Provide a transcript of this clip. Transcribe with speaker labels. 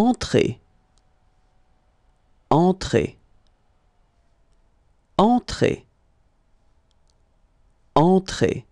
Speaker 1: Entrez, entrez, entrez, entrez.